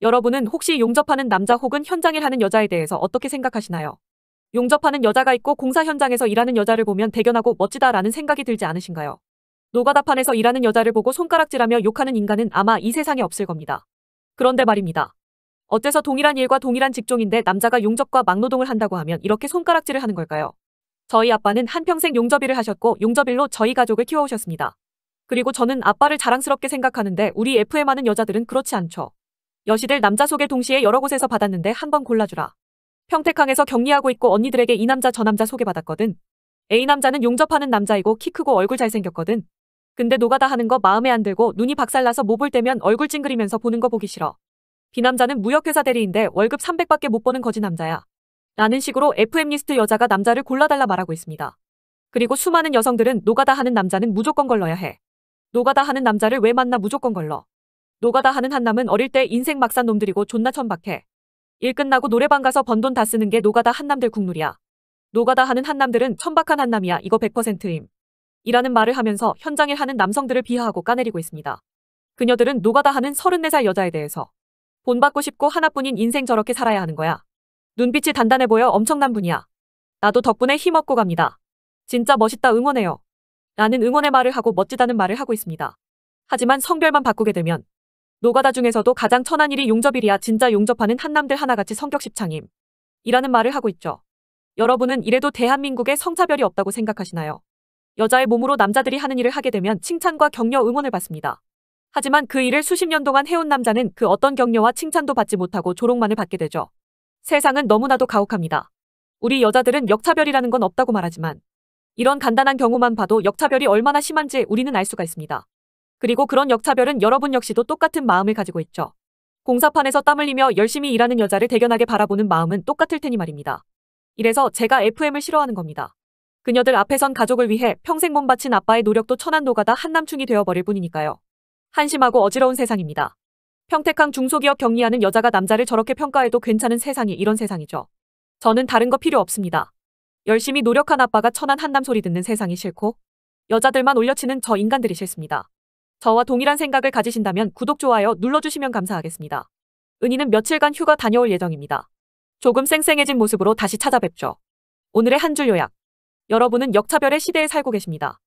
여러분은 혹시 용접하는 남자 혹은 현장일 하는 여자에 대해서 어떻게 생각하시나요? 용접하는 여자가 있고 공사 현장에서 일하는 여자를 보면 대견하고 멋지다라는 생각이 들지 않으신가요? 노가다판에서 일하는 여자를 보고 손가락질하며 욕하는 인간은 아마 이 세상에 없을 겁니다. 그런데 말입니다. 어째서 동일한 일과 동일한 직종인데 남자가 용접과 막노동을 한다고 하면 이렇게 손가락질을 하는 걸까요? 저희 아빠는 한평생 용접일을 하셨고 용접일로 저희 가족을 키워오셨습니다. 그리고 저는 아빠를 자랑스럽게 생각하는데 우리 FM하는 여자들은 그렇지 않죠. 여시들 남자 소개를 동시에 여러 곳에서 받았는데 한번 골라주라. 평택항에서 격리하고 있고 언니들에게 이 남자 저 남자 소개받았거든. A 남자는 용접하는 남자이고 키 크고 얼굴 잘생겼거든. 근데 노가다 하는 거 마음에 안 들고 눈이 박살나서 못볼 뭐 때면 얼굴 찡그리면서 보는 거 보기 싫어. B 남자는 무역회사 대리인데 월급 300밖에 못 버는 거지 남자야. 라는 식으로 FM 리스트 여자가 남자를 골라달라 말하고 있습니다. 그리고 수많은 여성들은 노가다 하는 남자는 무조건 걸러야 해. 노가다 하는 남자를 왜 만나 무조건 걸러. 노가다 하는 한남은 어릴 때 인생 막산 놈들이고 존나 천박해. 일 끝나고 노래방 가서 번 돈 다 쓰는 게 노가다 한남들 국룰이야. 노가다 하는 한남들은 천박한 한남이야 이거 100%임. 이라는 말을 하면서 현장에 하는 남성들을 비하하고 까내리고 있습니다. 그녀들은 노가다 하는 34살 여자에 대해서 본받고 싶고 하나뿐인 인생 저렇게 살아야 하는 거야. 눈빛이 단단해 보여 엄청난 분이야. 나도 덕분에 힘없고 갑니다. 진짜 멋있다 응원해요. 라는 응원의 말을 하고 멋지다는 말을 하고 있습니다. 하지만 성별만 바꾸게 되면 노가다 중에서도 가장 천한 일이 용접일이야 진짜 용접하는 한남들 하나같이 성격 십창임. 이라는 말을 하고 있죠. 여러분은 이래도 대한민국에 성차별이 없다고 생각하시나요? 여자의 몸으로 남자들이 하는 일을 하게 되면 칭찬과 격려 응원을 받습니다. 하지만 그 일을 수십 년 동안 해온 남자는 그 어떤 격려와 칭찬도 받지 못하고 조롱만을 받게 되죠. 세상은 너무나도 가혹합니다. 우리 여자들은 역차별이라는 건 없다고 말하지만 이런 간단한 경우만 봐도 역차별이 얼마나 심한지 우리는 알 수가 있습니다. 그리고 그런 역차별은 여러분 역시도 똑같은 마음을 가지고 있죠. 공사판에서 땀 흘리며 열심히 일하는 여자를 대견하게 바라보는 마음은 똑같을 테니 말입니다. 이래서 제가 FM을 싫어하는 겁니다. 그녀들 앞에선 가족을 위해 평생 몸 바친 아빠의 노력도 천한도가다 한남충이 되어버릴 뿐이니까요. 한심하고 어지러운 세상입니다. 평택항 중소기업 격리하는 여자가 남자를 저렇게 평가해도 괜찮은 세상이 이런 세상이죠. 저는 다른 거 필요 없습니다. 열심히 노력한 아빠가 천한 한남 소리 듣는 세상이 싫고 여자들만 올려치는 저 인간들이 싫습니다. 저와 동일한 생각을 가지신다면 구독, 좋아요 눌러주시면 감사하겠습니다. 은희는 며칠간 휴가 다녀올 예정입니다. 조금 쌩쌩해진 모습으로 다시 찾아뵙죠. 오늘의 한 줄 요약. 여러분은 역차별의 시대에 살고 계십니다.